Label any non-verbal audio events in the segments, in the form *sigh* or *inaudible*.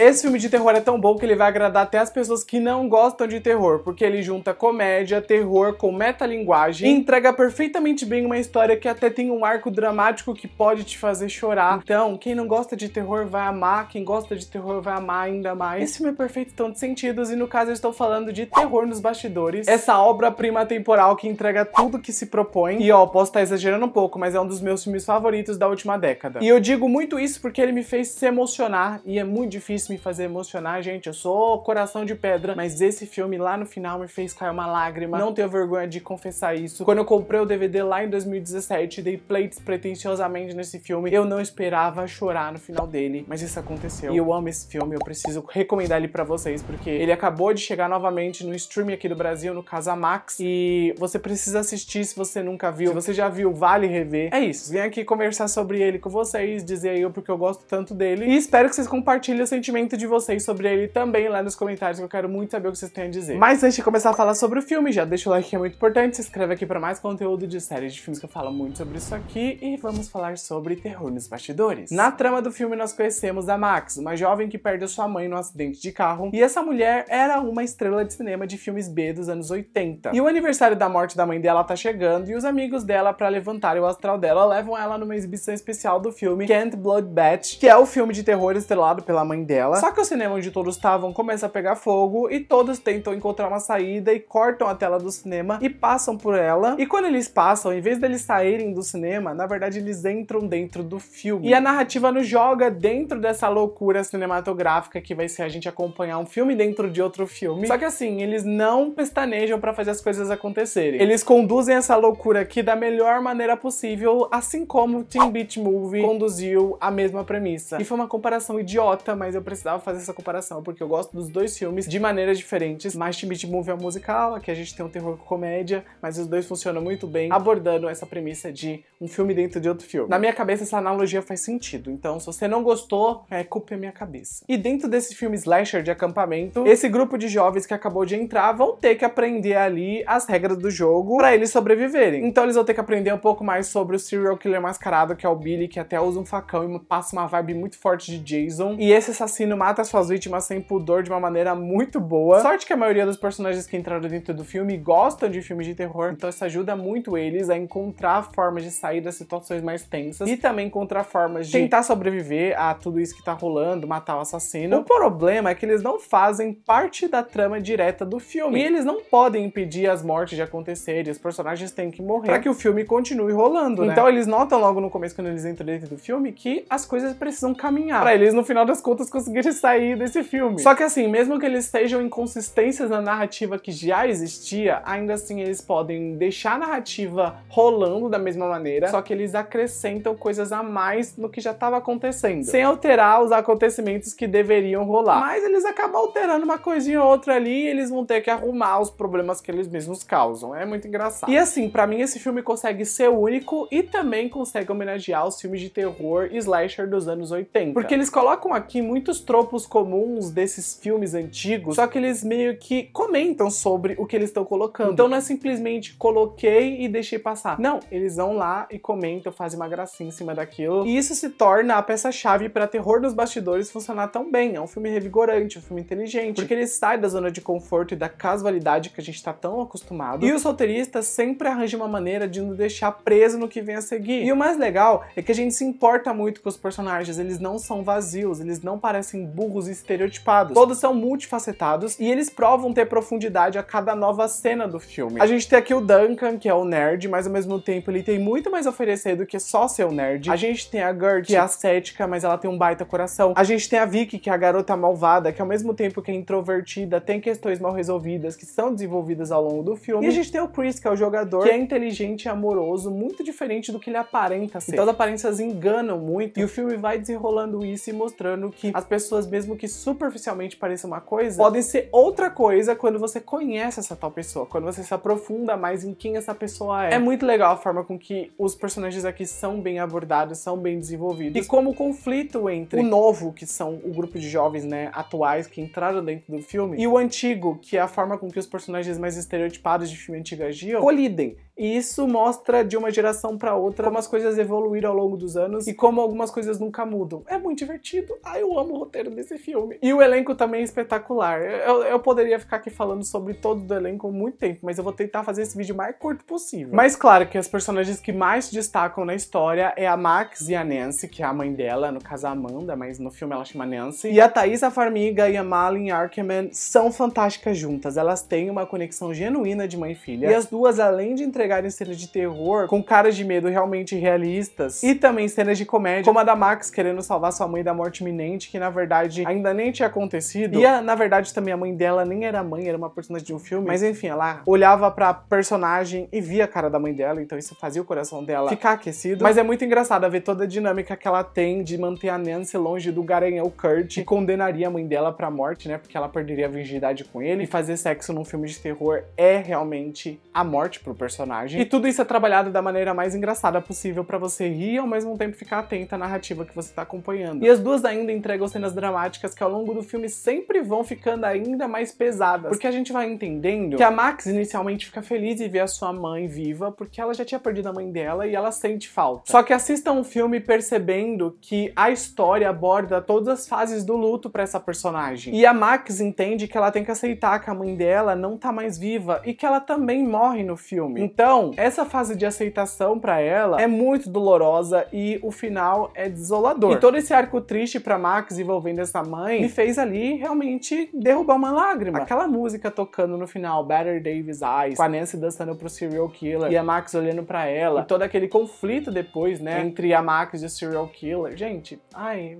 Esse filme de terror é tão bom que ele vai agradar até as pessoas que não gostam de terror, porque ele junta comédia, terror com metalinguagem e entrega perfeitamente bem uma história que até tem um arco dramático que pode te fazer chorar. Então, quem não gosta de terror vai amar, quem gosta de terror vai amar ainda mais. Esse filme é perfeito tanto de sentidos e no caso eu estou falando de Terror nos Bastidores, essa obra-prima temporal que entrega tudo que se propõe. E ó, posso estar exagerando um pouco, mas é um dos meus filmes favoritos da última década. E eu digo muito isso porque ele me fez se emocionar e é muito difícil me fazer emocionar, gente. Eu sou coração de pedra, mas esse filme lá no final me fez cair uma lágrima. Não tenho vergonha de confessar isso. Quando eu comprei o DVD lá em 2017, dei play despretensiosamente nesse filme. Eu não esperava chorar no final dele, mas isso aconteceu. E eu amo esse filme, eu preciso recomendar ele para vocês, porque ele acabou de chegar novamente no streaming aqui do Brasil, no Casa Max, e você precisa assistir se você nunca viu. Se você já viu, vale rever. É isso. Vim aqui conversar sobre ele com vocês, dizer aí o porque eu gosto tanto dele. E espero que vocês compartilhem o sentimento sentimento de vocês sobre ele também lá nos comentários, que eu quero muito saber o que vocês têm a dizer. Mas antes de começar a falar sobre o filme, já deixa o like que é muito importante, se inscreve aqui para mais conteúdo de séries de filmes que eu falo muito sobre isso aqui e vamos falar sobre terror nos bastidores. Na trama do filme nós conhecemos a Max, uma jovem que perde a sua mãe num acidente de carro, e essa mulher era uma estrela de cinema de filmes B dos anos 80. E o aniversário da morte da mãe dela tá chegando e os amigos dela para levantar o astral dela levam ela numa exibição especial do filme Can't Blood Batch, que é o filme de terror estrelado pela mãe dela dela. Só que o cinema onde todos estavam começa a pegar fogo e todos tentam encontrar uma saída e cortam a tela do cinema e passam por ela. E quando eles passam, em vez deles saírem do cinema, na verdade eles entram dentro do filme. E a narrativa nos joga dentro dessa loucura cinematográfica que vai ser a gente acompanhar um filme dentro de outro filme. Só que assim, eles não pestanejam para fazer as coisas acontecerem. Eles conduzem essa loucura aqui da melhor maneira possível, assim como Teen Beat Movie conduziu a mesma premissa. E foi uma comparação idiota, mas eu precisava fazer essa comparação, porque eu gosto dos dois filmes de maneiras diferentes. Mais Timid Movie é um musical, aqui a gente tem um terror com comédia, mas os dois funcionam muito bem abordando essa premissa de um filme dentro de outro filme. Na minha cabeça, essa analogia faz sentido, então se você não gostou, é culpa minha cabeça. E dentro desse filme slasher de acampamento, esse grupo de jovens que acabou de entrar vão ter que aprender ali as regras do jogo para eles sobreviverem. Então eles vão ter que aprender um pouco mais sobre o serial killer mascarado, que é o Billy, que até usa um facão e passa uma vibe muito forte de Jason. E esse assassino assassino mata suas vítimas sem pudor de uma maneira muito boa. Sorte que a maioria dos personagens que entraram dentro do filme gostam de filmes de terror, então isso ajuda muito eles a encontrar formas de sair das situações mais tensas e também encontrar formas de tentar sobreviver a tudo isso que tá rolando, matar o assassino. O problema é que eles não fazem parte da trama direta do filme e eles não podem impedir as mortes de acontecerem, os personagens têm que morrer para que o filme continue rolando, né? Então eles notam logo no começo quando eles entram dentro do filme que as coisas precisam caminhar para eles no final das contas conseguir conseguirem *laughs* sair desse filme. Só que assim, mesmo que eles estejam inconsistências na narrativa que já existia, ainda assim eles podem deixar a narrativa rolando da mesma maneira, só que eles acrescentam coisas a mais no que já estava acontecendo, sem alterar os acontecimentos que deveriam rolar. Mas eles acabam alterando uma coisinha ou outra ali e eles vão ter que arrumar os problemas que eles mesmos causam. É muito engraçado. E assim, para mim esse filme consegue ser único e também consegue homenagear os filmes de terror e slasher dos anos 80. Porque eles colocam aqui muitos tropos comuns desses filmes antigos, só que eles meio que comentam sobre o que eles estão colocando. Então não é simplesmente coloquei e deixei passar. Não, eles vão lá e comentam, fazem uma gracinha em cima daquilo. E isso se torna a peça-chave para terror nos bastidores funcionar tão bem. É um filme revigorante, um filme inteligente, porque ele sai da zona de conforto e da casualidade que a gente tá tão acostumado. E o solteirista sempre arranja uma maneira de nos deixar preso no que vem a seguir. E o mais legal é que a gente se importa muito com os personagens, eles não são vazios, eles não parecem parecem assim, burros estereotipados. Todos são multifacetados e eles provam ter profundidade a cada nova cena do filme. A gente tem aqui o Duncan, que é o nerd, mas ao mesmo tempo ele tem muito mais a oferecer do que só ser o nerd. A gente tem a Gert, que é ascética, mas ela tem um baita coração. A gente tem a Vicky, que é a garota malvada, que ao mesmo tempo que é introvertida, tem questões mal resolvidas que são desenvolvidas ao longo do filme. E a gente tem o Chris, que é o jogador, que é inteligente e amoroso, muito diferente do que ele aparenta ser. Então as aparências enganam muito e o filme vai desenrolando isso e mostrando que as pessoas, mesmo que superficialmente pareçam uma coisa, podem ser outra coisa quando você conhece essa tal pessoa, quando você se aprofunda mais em quem essa pessoa é. É muito legal a forma com que os personagens aqui são bem abordados, são bem desenvolvidos. E como o conflito entre o novo, que são o grupo de jovens, né, atuais que entraram dentro do filme, e o antigo, que é a forma com que os personagens mais estereotipados de filme antigo agiam, colidem. E isso mostra de uma geração para outra como as coisas evoluíram ao longo dos anos e como algumas coisas nunca mudam. É muito divertido. Ah, eu amo o roteiro desse filme. E o elenco também é espetacular. Eu, eu poderia ficar aqui falando sobre todo o elenco muito tempo, mas eu vou tentar fazer esse vídeo mais curto possível. Mas claro que as personagens que mais destacam na história é a Max e a Nancy, que é a mãe dela, no caso a Amanda, mas no filme ela chama Nancy. E a Thaisa Farmiga e a Malin Arkeman são fantásticas juntas. Elas têm uma conexão genuína de mãe e filha. E as duas, além de entregar pegarem cenas de terror com caras de medo realmente realistas e também cenas de comédia, como a da Max querendo salvar sua mãe da morte iminente, que na verdade ainda nem tinha acontecido. E a, na verdade também a mãe dela nem era mãe, era uma personagem de um filme, mas enfim, ela olhava pra personagem e via a cara da mãe dela, então isso fazia o coração dela ficar aquecido. Mas é muito engraçado ver toda a dinâmica que ela tem de manter a Nancy longe do garanhão Kurt, que condenaria a mãe dela pra morte, né? Porque ela perderia a virgindade com ele. E fazer sexo num filme de terror é realmente a morte pro personagem personagem. E tudo isso é trabalhado da maneira mais engraçada possível para você rir e ao mesmo tempo ficar atenta à narrativa que você tá acompanhando. E as duas ainda entregam cenas dramáticas que ao longo do filme sempre vão ficando ainda mais pesadas, porque a gente vai entendendo que a Max inicialmente fica feliz de ver a sua mãe viva, porque ela já tinha perdido a mãe dela e ela sente falta. Só que assista um filme percebendo que a história aborda todas as fases do luto para essa personagem. E a Max entende que ela tem que aceitar que a mãe dela não tá mais viva e que ela também morre no filme. Então então, essa fase de aceitação para ela é muito dolorosa e o final é desolador. E todo esse arco triste para Max envolvendo essa mãe me fez ali realmente derrubar uma lágrima. Aquela música tocando no final, Better Davis Eyes, com a Nancy dançando pro serial killer e a Max olhando para ela, e todo aquele conflito depois, né, entre a Max e o serial killer. Gente, ai,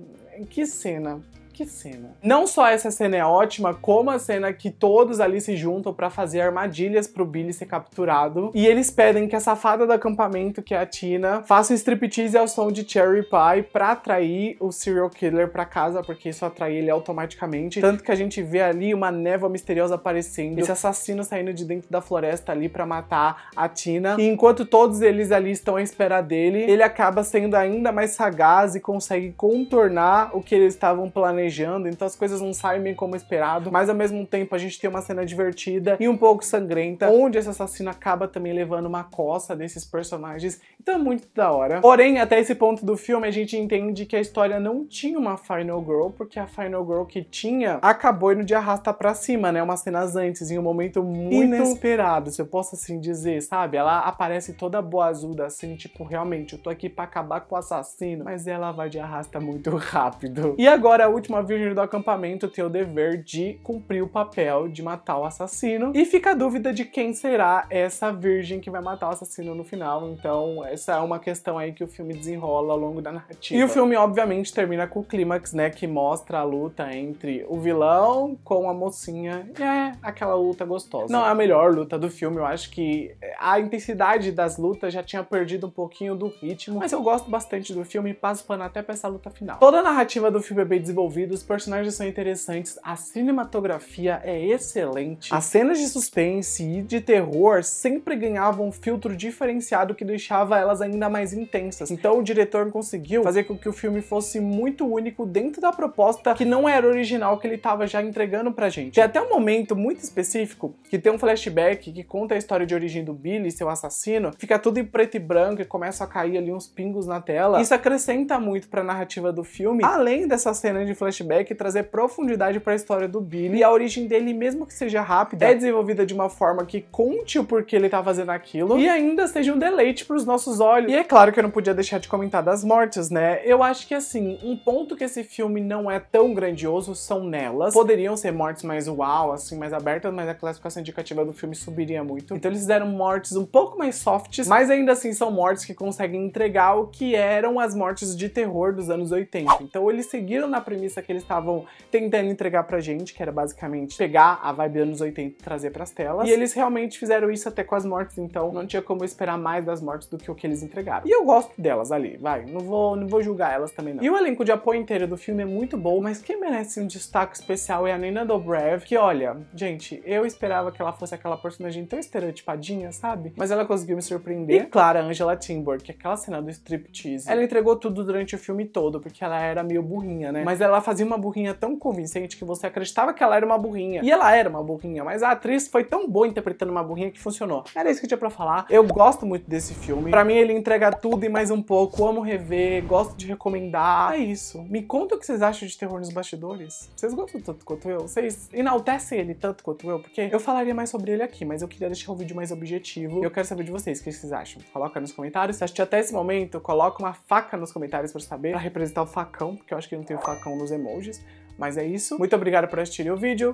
que cena que cena. Não só essa cena é ótima, como a cena que todos ali se juntam para fazer armadilhas pro Billy ser capturado. E eles pedem que a safada do acampamento, que é a Tina, faça um striptease ao som de Cherry Pie pra atrair o serial killer pra casa, porque isso atrai ele automaticamente. Tanto que a gente vê ali uma névoa misteriosa aparecendo, esse assassino saindo de dentro da floresta ali para matar a Tina. E enquanto todos eles ali estão à espera dele, ele acaba sendo ainda mais sagaz e consegue contornar o que eles estavam planejando planejando, então as coisas não saem bem como esperado, mas ao mesmo tempo a gente tem uma cena divertida e um pouco sangrenta, onde esse assassino acaba também levando uma coça desses personagens, então é muito da hora. Porém, até esse ponto do filme a gente entende que a história não tinha uma Final Girl, porque a Final Girl que tinha acabou indo de arrasta pra cima, né? Umas cenas antes, em um momento muito inesperado, se eu posso assim dizer, sabe? Ela aparece toda boazuda, assim, tipo, realmente, eu tô aqui pra acabar com o assassino, mas ela vai de arrasta muito rápido. E agora, a última uma virgem do acampamento tem o dever de cumprir o papel de matar o assassino. E fica a dúvida de quem será essa virgem que vai matar o assassino no final. Então, essa é uma questão aí que o filme desenrola ao longo da narrativa. E o filme, obviamente, termina com o clímax, né? Que mostra a luta entre o vilão com a mocinha. E é aquela luta gostosa. Não é a melhor luta do filme, eu acho que a intensidade das lutas já tinha perdido um pouquinho do ritmo. Mas eu gosto bastante do filme e passo pano até pra essa luta final. Toda a narrativa do filme é bem desenvolvida os personagens são interessantes, a cinematografia é excelente, as cenas de suspense e de terror sempre ganhavam um filtro diferenciado que deixava elas ainda mais intensas. Então o diretor conseguiu fazer com que o filme fosse muito único dentro da proposta que não era original que ele estava já entregando pra gente. Tem até um momento muito específico que tem um flashback que conta a história de origem do Billy, seu assassino, fica tudo em preto e branco e começa a cair ali uns pingos na tela. Isso acrescenta muito pra narrativa do filme, além dessa cena de flashback flashback e trazer profundidade para a história do Billy. E a origem dele, mesmo que seja rápida, é desenvolvida de uma forma que conte o porquê ele tá fazendo aquilo e ainda seja um deleite para os nossos olhos. E é claro que eu não podia deixar de comentar das mortes, né? Eu acho que assim, um ponto que esse filme não é tão grandioso são nelas. Poderiam ser mortes mais uau, assim, mais abertas, mas a classificação indicativa do filme subiria muito. Então eles fizeram mortes um pouco mais softs, mas ainda assim são mortes que conseguem entregar o que eram as mortes de terror dos anos 80. Então eles seguiram na premissa que eles estavam tentando entregar pra gente, que era basicamente pegar a vibe anos 80 e trazer pras telas. E eles realmente fizeram isso até com as mortes, então não tinha como esperar mais das mortes do que o que eles entregaram. E eu gosto delas ali, vai, não vou, não vou julgar elas também não. E o elenco de apoio inteiro do filme é muito bom, mas quem merece um destaque especial é a Nina Dobrev, que olha, gente, eu esperava que ela fosse aquela personagem tão estereotipadinha, sabe? Mas ela conseguiu me surpreender. E claro, a Angela Timber, que é aquela cena do striptease. Ela entregou tudo durante o filme todo, porque ela era meio burrinha, né? Mas ela faz fazia uma burrinha tão convincente que você acreditava que ela era uma burrinha. E ela era uma burrinha, mas a atriz foi tão boa interpretando uma burrinha que funcionou. Era isso que eu tinha pra falar. Eu gosto muito desse filme. Pra mim, ele entrega tudo e mais um pouco. Amo rever, gosto de recomendar. É isso. Me conta o que vocês acham de terror nos bastidores. Vocês gostam tanto quanto eu? Vocês enaltecem ele tanto quanto eu? Porque eu falaria mais sobre ele aqui, mas eu queria deixar o vídeo mais objetivo. Eu quero saber de vocês o que vocês acham. Coloca nos comentários. Se assistiu até esse momento, coloca uma faca nos comentários pra saber. Pra representar o facão, porque eu acho que não tem o facão nos e emojis. Mas é isso. Muito obrigado por assistir o vídeo.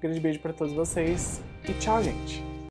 grande beijo para todos vocês e tchau, gente.